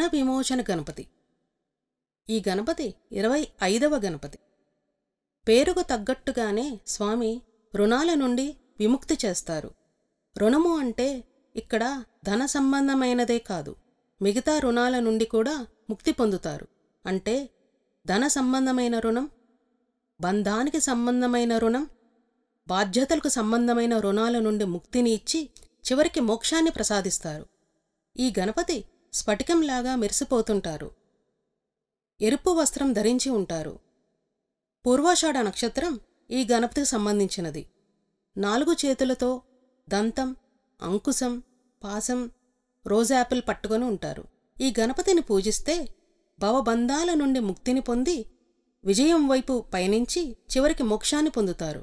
గుణ విమోచన గణపతి ఈ గణపతి ఇరవై ఐదవ గణపతి పేరుకు తగ్గట్టుగానే స్వామి రుణాల నుండి విముక్తి చేస్తారు రుణము అంటే ఇక్కడ ధన సంబంధమైనదే కాదు మిగతా రుణాల నుండి కూడా ముక్తి పొందుతారు అంటే ధన సంబంధమైన రుణం బంధానికి సంబంధమైన రుణం బాధ్యతలకు సంబంధమైన రుణాల నుండి ముక్తిని ఇచ్చి చివరికి మోక్షాన్ని ప్రసాదిస్తారు ఈ గణపతి స్ఫటికంలాగా మెరిసిపోతుంటారు ఎరుపు వస్త్రం ధరించి ఉంటారు పూర్వాషాఢ నక్షత్రం ఈ గణపతికి సంబంధించినది నాలుగు చేతులతో దంతం అంకుశం పాసం రోజాపిల్ పట్టుకొని ఉంటారు ఈ గణపతిని పూజిస్తే భవబంధాల నుండి ముక్తిని పొంది విజయం వైపు పయనించి చివరికి మోక్షాన్ని పొందుతారు